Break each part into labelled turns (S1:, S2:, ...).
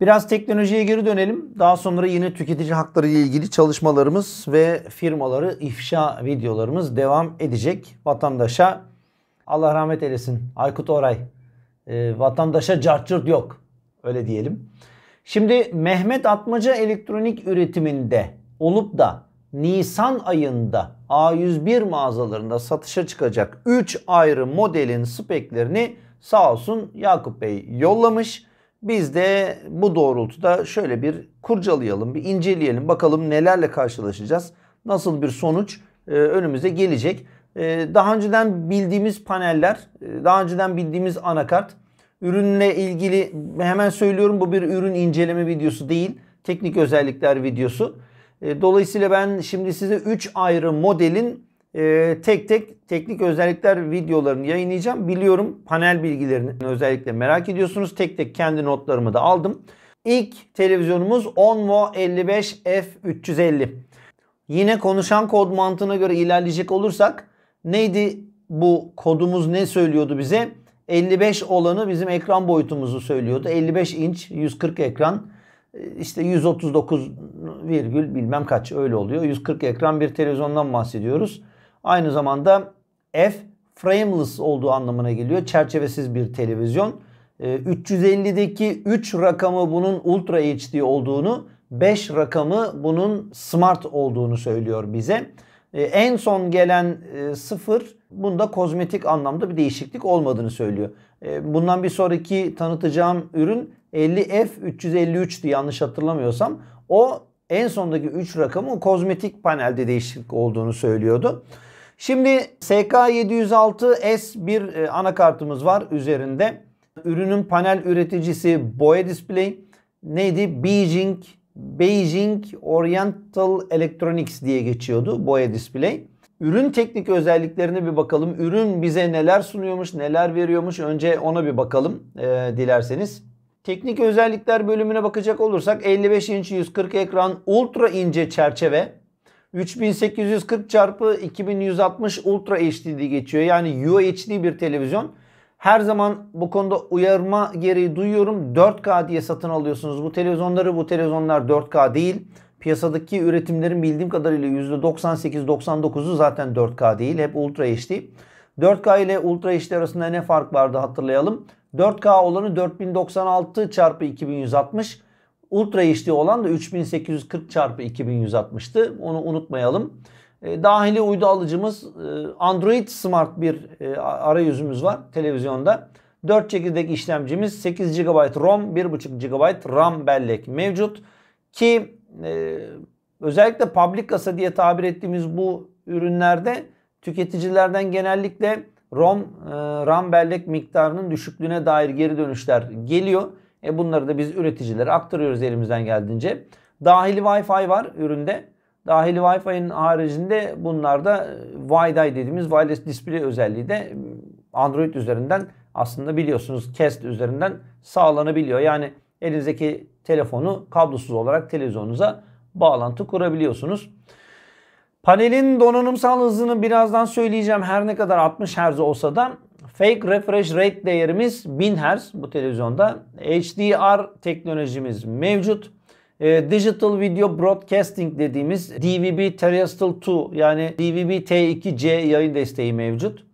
S1: Biraz teknolojiye geri dönelim. Daha sonra yine tüketici hakları ile ilgili çalışmalarımız ve firmaları ifşa videolarımız devam edecek. Vatandaşa Allah rahmet eylesin Aykut Oray. E, vatandaşa cartçurt yok. Öyle diyelim. Şimdi Mehmet Atmaca elektronik üretiminde olup da Nisan ayında A101 mağazalarında satışa çıkacak 3 ayrı modelin speklerini sağ olsun Yakup Bey yollamış. Biz de bu doğrultuda şöyle bir kurcalayalım, bir inceleyelim. Bakalım nelerle karşılaşacağız. Nasıl bir sonuç e, önümüze gelecek. E, daha önceden bildiğimiz paneller, e, daha önceden bildiğimiz anakart. Ürünle ilgili hemen söylüyorum bu bir ürün inceleme videosu değil. Teknik özellikler videosu. Dolayısıyla ben şimdi size 3 ayrı modelin e, tek tek teknik özellikler videolarını yayınlayacağım. Biliyorum panel bilgilerini özellikle merak ediyorsunuz. Tek tek kendi notlarımı da aldım. İlk televizyonumuz Onvo 55 F350. Yine konuşan kod mantığına göre ilerleyecek olursak neydi bu kodumuz ne söylüyordu bize? 55 olanı bizim ekran boyutumuzu söylüyordu. 55 inç 140 ekran ee, işte 139 virgül bilmem kaç öyle oluyor. 140 ekran bir televizyondan bahsediyoruz. Aynı zamanda F frameless olduğu anlamına geliyor. Çerçevesiz bir televizyon. 350'deki ee, 3 rakamı bunun Ultra HD olduğunu, 5 rakamı bunun smart olduğunu söylüyor bize. Ee, en son gelen e, 0 bunda kozmetik anlamda bir değişiklik olmadığını söylüyor. Ee, bundan bir sonraki tanıtacağım ürün 50F353'tü yanlış hatırlamıyorsam. O en sondaki 3 rakamı kozmetik panelde değişiklik olduğunu söylüyordu. Şimdi SK706S bir e, anakartımız var üzerinde. Ürünün panel üreticisi Boya Display. Neydi? Beijing, Beijing Oriental Electronics diye geçiyordu Boya Display. Ürün teknik özelliklerine bir bakalım. Ürün bize neler sunuyormuş, neler veriyormuş önce ona bir bakalım e, dilerseniz. Teknik özellikler bölümüne bakacak olursak 55 inç 140 ekran, ultra ince çerçeve, 3840 çarpı 2160 Ultra HD diye geçiyor. Yani UHD bir televizyon. Her zaman bu konuda uyarma gereği duyuyorum. 4K diye satın alıyorsunuz bu televizyonları. Bu televizyonlar 4K değil. Piyasadaki üretimlerin bildiğim kadarıyla %98-99'u zaten 4K değil. Hep Ultra HD. 4K ile Ultra HD arasında ne fark vardı hatırlayalım. 4K olanı 4096 çarpı 2160. Ultra HD olan da 3840 çarpı 2160'tı. Onu unutmayalım. E, dahili uydu alıcımız e, Android Smart bir e, arayüzümüz var televizyonda. 4 çekirdek işlemcimiz 8 GB ROM 1.5 GB RAM bellek mevcut. Ki özellikle public kasa diye tabir ettiğimiz bu ürünlerde tüketicilerden genellikle ROM, RAM bellek miktarının düşüklüğüne dair geri dönüşler geliyor. E bunları da biz üreticilere aktarıyoruz elimizden geldiğince. Dahili Wi-Fi var üründe. Dahili Wi-Fi'nin haricinde bunlarda e, Wi-Fi dediğimiz wireless display özelliği de e, Android üzerinden aslında biliyorsunuz Cast üzerinden sağlanabiliyor. Yani elinizdeki telefonu kablosuz olarak televizyonunuza bağlantı kurabiliyorsunuz. Panelin donanımsal hızını birazdan söyleyeceğim. Her ne kadar 60 Hz olsa da Fake refresh rate değerimiz 1000 Hz bu televizyonda. HDR teknolojimiz mevcut. Ee, digital Video Broadcasting dediğimiz DVB Terrestrial 2 yani DVB T2C yayın desteği mevcut.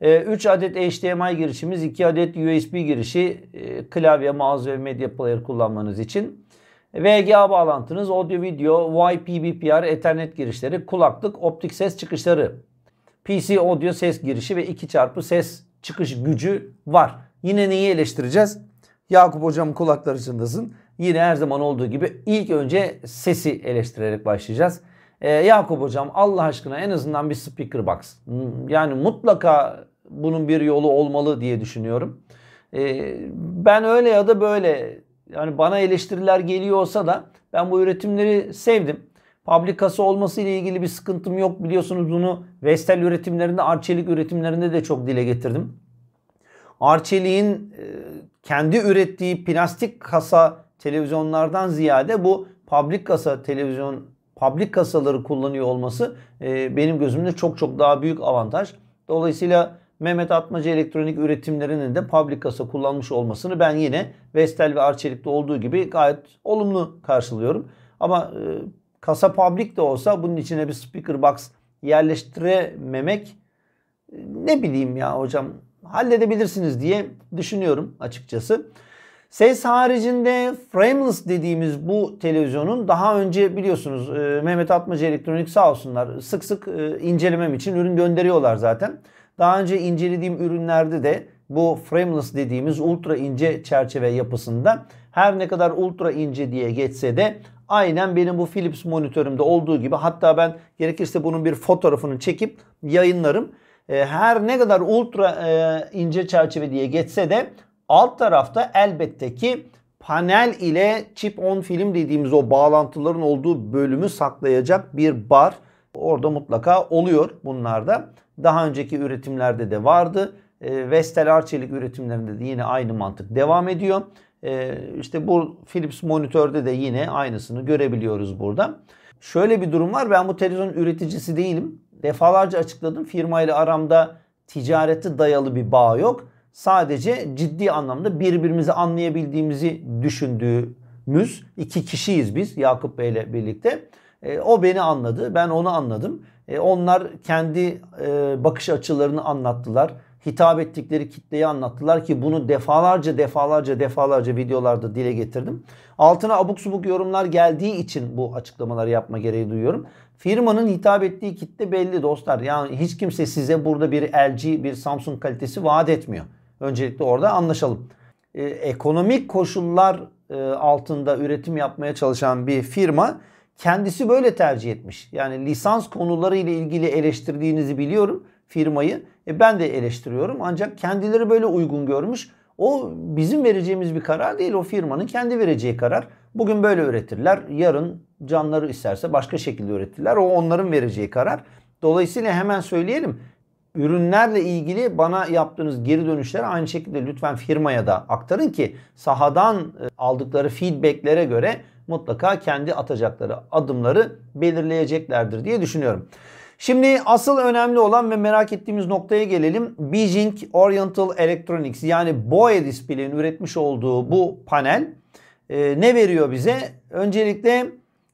S1: 3 ee, adet HDMI girişimiz, 2 adet USB girişi e, klavye, mouse ve medya player kullanmanız için. VGA bağlantınız, audio video, YPBPR, ethernet girişleri, kulaklık, optik ses çıkışları, PC audio ses girişi ve 2 çarpı ses çıkış gücü var. Yine neyi eleştireceğiz? Yakup hocam kulakları çınlasın. Yine her zaman olduğu gibi ilk önce sesi eleştirerek başlayacağız. Ee, Yakup hocam Allah aşkına en azından bir speaker box. Yani mutlaka bunun bir yolu olmalı diye düşünüyorum. Ee, ben öyle ya da böyle yani bana eleştiriler geliyor olsa da ben bu üretimleri sevdim fabrikası olması ile ilgili bir sıkıntım yok. Biliyorsunuz bunu Vestel üretimlerinde, Arçelik üretimlerinde de çok dile getirdim. Arçelik'in e, kendi ürettiği plastik kasa televizyonlardan ziyade bu public kasa televizyon public kasaları kullanıyor olması e, benim gözümde çok çok daha büyük avantaj. Dolayısıyla Mehmet Atmacı elektronik üretimlerinin de public kasa kullanmış olmasını ben yine Vestel ve Arçelik'te olduğu gibi gayet olumlu karşılıyorum. Ama e, Kasa public de olsa bunun içine bir speaker box yerleştirememek ne bileyim ya hocam halledebilirsiniz diye düşünüyorum açıkçası. Ses haricinde frameless dediğimiz bu televizyonun daha önce biliyorsunuz e, Mehmet Atmaca Elektronik sağ olsunlar sık sık e, incelemem için ürün gönderiyorlar zaten. Daha önce incelediğim ürünlerde de bu frameless dediğimiz ultra ince çerçeve yapısında her ne kadar ultra ince diye geçse de Aynen benim bu Philips monitörümde olduğu gibi hatta ben gerekirse bunun bir fotoğrafını çekip yayınlarım. E, her ne kadar ultra e, ince çerçeve diye geçse de alt tarafta elbette ki panel ile chip on film dediğimiz o bağlantıların olduğu bölümü saklayacak bir bar orada mutlaka oluyor bunlarda. Daha önceki üretimlerde de vardı. E, Vestel Arçelik üretimlerinde de yine aynı mantık devam ediyor. E, işte bu Philips monitörde de yine aynısını görebiliyoruz burada. Şöyle bir durum var. Ben bu televizyon üreticisi değilim. Defalarca açıkladım. Firma ile aramda ticareti dayalı bir bağ yok. Sadece ciddi anlamda birbirimizi anlayabildiğimizi düşündüğümüz iki kişiyiz biz Yakup Bey ile birlikte. Ee, o beni anladı, ben onu anladım. Ee, onlar kendi e, bakış açılarını anlattılar hitap ettikleri kitleyi anlattılar ki bunu defalarca defalarca defalarca videolarda dile getirdim. Altına abuk subuk yorumlar geldiği için bu açıklamaları yapma gereği duyuyorum. Firmanın hitap ettiği kitle belli dostlar. Yani hiç kimse size burada bir LG, bir Samsung kalitesi vaat etmiyor. Öncelikle orada anlaşalım. Ee, ekonomik koşullar e, altında üretim yapmaya çalışan bir firma kendisi böyle tercih etmiş. Yani lisans konuları ile ilgili eleştirdiğinizi biliyorum firmayı e ben de eleştiriyorum ancak kendileri böyle uygun görmüş. O bizim vereceğimiz bir karar değil. O firmanın kendi vereceği karar. Bugün böyle üretirler. Yarın canları isterse başka şekilde üretirler. O onların vereceği karar. Dolayısıyla hemen söyleyelim. Ürünlerle ilgili bana yaptığınız geri dönüşleri aynı şekilde lütfen firmaya da aktarın ki sahadan e, aldıkları feedbacklere göre mutlaka kendi atacakları adımları belirleyeceklerdir diye düşünüyorum. Şimdi asıl önemli olan ve merak ettiğimiz noktaya gelelim. Beijing Oriental Electronics yani BOE Display'in üretmiş olduğu bu panel e, ne veriyor bize? Öncelikle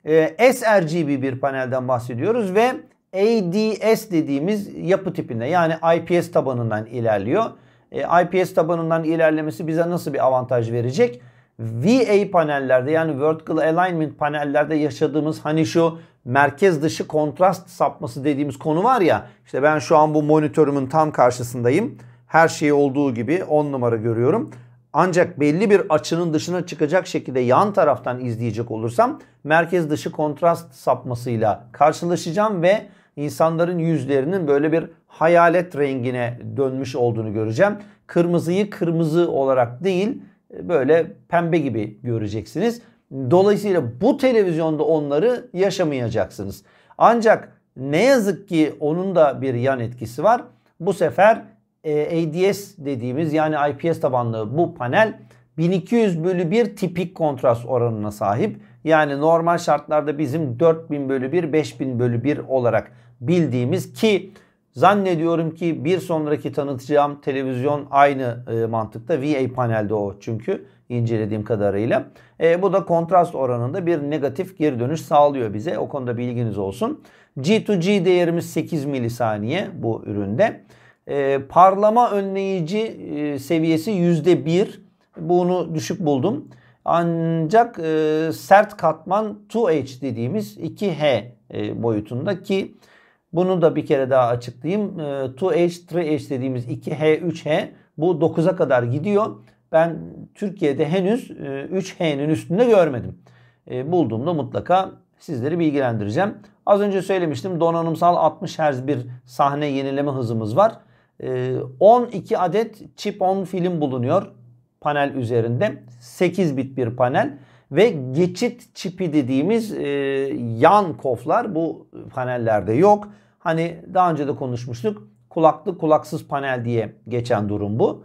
S1: e, sRGB bir panelden bahsediyoruz ve ADS dediğimiz yapı tipinde yani IPS tabanından ilerliyor. E, IPS tabanından ilerlemesi bize nasıl bir avantaj verecek? VA panellerde yani vertical alignment panellerde yaşadığımız hani şu merkez dışı kontrast sapması dediğimiz konu var ya. İşte ben şu an bu monitörümün tam karşısındayım. Her şey olduğu gibi 10 numara görüyorum. Ancak belli bir açının dışına çıkacak şekilde yan taraftan izleyecek olursam merkez dışı kontrast sapmasıyla karşılaşacağım ve insanların yüzlerinin böyle bir hayalet rengine dönmüş olduğunu göreceğim. Kırmızıyı kırmızı olarak değil böyle pembe gibi göreceksiniz. Dolayısıyla bu televizyonda onları yaşamayacaksınız. Ancak ne yazık ki onun da bir yan etkisi var. Bu sefer e, ADS dediğimiz yani IPS tabanlı bu panel 1200 bölü 1 tipik kontrast oranına sahip. Yani normal şartlarda bizim 4000 bölü 1 5000 bölü 1 olarak bildiğimiz ki Zannediyorum ki bir sonraki tanıtacağım televizyon aynı e, mantıkta. VA panelde o çünkü incelediğim kadarıyla. E, bu da kontrast oranında bir negatif geri dönüş sağlıyor bize. O konuda bilginiz olsun. G2G değerimiz 8 milisaniye bu üründe. E, parlama önleyici e, seviyesi %1. Bunu düşük buldum. Ancak e, sert katman 2H dediğimiz 2H e, boyutunda ki bunu da bir kere daha açıklayayım. 2H, ee, 3H dediğimiz 2H, 3H bu 9'a kadar gidiyor. Ben Türkiye'de henüz 3H'nin e, üstünde görmedim. E, bulduğumda mutlaka sizleri bilgilendireceğim. Az önce söylemiştim donanımsal 60 Hz bir sahne yenileme hızımız var. 12 e, adet chip on film bulunuyor panel üzerinde. 8 bit bir panel ve geçit çipi dediğimiz e, yan koflar bu panellerde yok. Hani daha önce de konuşmuştuk. Kulaklı kulaksız panel diye geçen durum bu.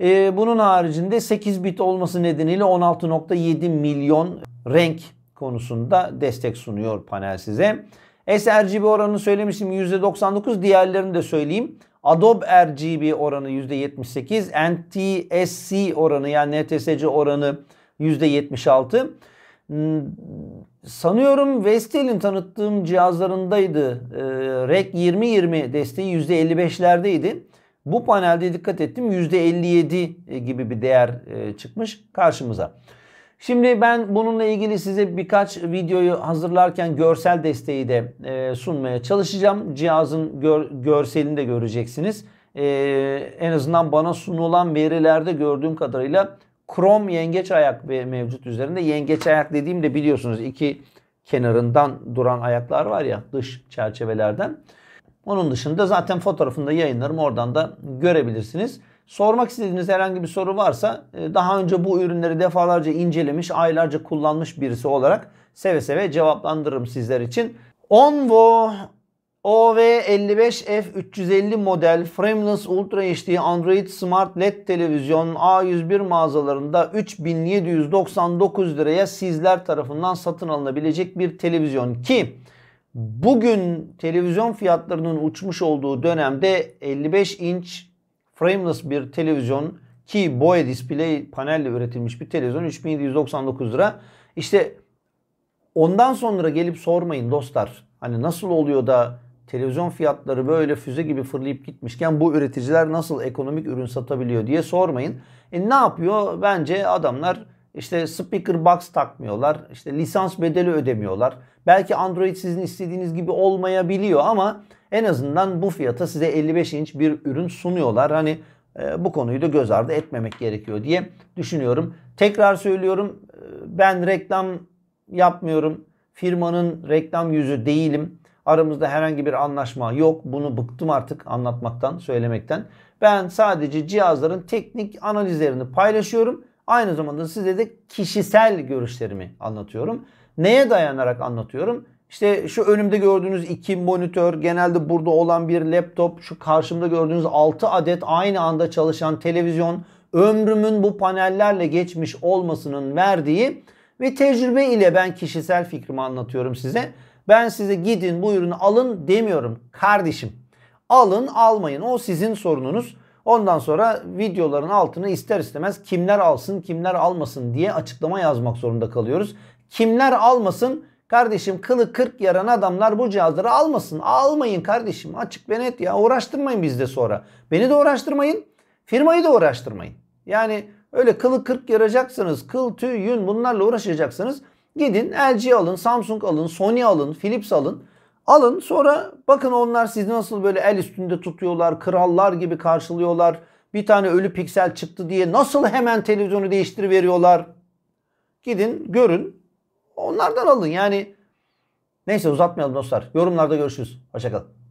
S1: E, bunun haricinde 8 bit olması nedeniyle 16.7 milyon renk konusunda destek sunuyor panel size. sRGB oranını söylemiştim %99 diğerlerini de söyleyeyim. Adobe RGB oranı %78, NTSC oranı yani NTSC oranı %76. Hmm, sanıyorum Vestel'in tanıttığım cihazlarındaydı. Ee, REC 2020 desteği %55'lerdeydi. Bu panelde dikkat ettim %57 e, gibi bir değer e, çıkmış karşımıza. Şimdi ben bununla ilgili size birkaç videoyu hazırlarken görsel desteği de e, sunmaya çalışacağım. Cihazın gör, görselini de göreceksiniz. En azından bana sunulan verilerde gördüğüm kadarıyla krom yengeç ayak mevcut üzerinde. Yengeç ayak dediğimde biliyorsunuz iki kenarından duran ayaklar var ya dış çerçevelerden. Onun dışında zaten fotoğrafında yayınlarım oradan da görebilirsiniz. Sormak istediğiniz herhangi bir soru varsa e, daha önce bu ürünleri defalarca incelemiş, aylarca kullanmış birisi olarak seve seve cevaplandırırım sizler için. Onvo OV55F350 model Frameless Ultra HD Android Smart LED televizyon A101 mağazalarında 3799 liraya sizler tarafından satın alınabilecek bir televizyon ki bugün televizyon fiyatlarının uçmuş olduğu dönemde 55 inç frameless bir televizyon ki BOE display panelle üretilmiş bir televizyon 3799 lira. İşte ondan sonra gelip sormayın dostlar. Hani nasıl oluyor da televizyon fiyatları böyle füze gibi fırlayıp gitmişken bu üreticiler nasıl ekonomik ürün satabiliyor diye sormayın. E ne yapıyor? Bence adamlar işte speaker box takmıyorlar. İşte lisans bedeli ödemiyorlar. Belki Android sizin istediğiniz gibi olmayabiliyor ama en azından bu fiyata size 55 inç bir ürün sunuyorlar. Hani e, bu konuyu da göz ardı etmemek gerekiyor diye düşünüyorum. Tekrar söylüyorum e, ben reklam yapmıyorum. Firmanın reklam yüzü değilim. Aramızda herhangi bir anlaşma yok. Bunu bıktım artık anlatmaktan, söylemekten. Ben sadece cihazların teknik analizlerini paylaşıyorum. Aynı zamanda size de kişisel görüşlerimi anlatıyorum. Neye dayanarak anlatıyorum? İşte şu önümde gördüğünüz iki monitör, genelde burada olan bir laptop, şu karşımda gördüğünüz 6 adet aynı anda çalışan televizyon, ömrümün bu panellerle geçmiş olmasının verdiği ve tecrübe ile ben kişisel fikrimi anlatıyorum size. Ben size gidin bu ürünü alın demiyorum kardeşim. Alın almayın o sizin sorununuz. Ondan sonra videoların altına ister istemez kimler alsın kimler almasın diye açıklama yazmak zorunda kalıyoruz. Kimler almasın kardeşim kılı kırk yaran adamlar bu cihazları almasın. Almayın kardeşim açık ve net ya uğraştırmayın bizde sonra. Beni de uğraştırmayın firmayı da uğraştırmayın. Yani Öyle kılı kırk yaracaksınız. Kıl, tüy, yün bunlarla uğraşacaksınız. Gidin LG alın, Samsung alın, Sony alın, Philips alın. Alın sonra bakın onlar sizi nasıl böyle el üstünde tutuyorlar, krallar gibi karşılıyorlar. Bir tane ölü piksel çıktı diye nasıl hemen televizyonu değiştiriveriyorlar. Gidin görün onlardan alın yani. Neyse uzatmayalım dostlar. Yorumlarda görüşürüz. Hoşçakalın.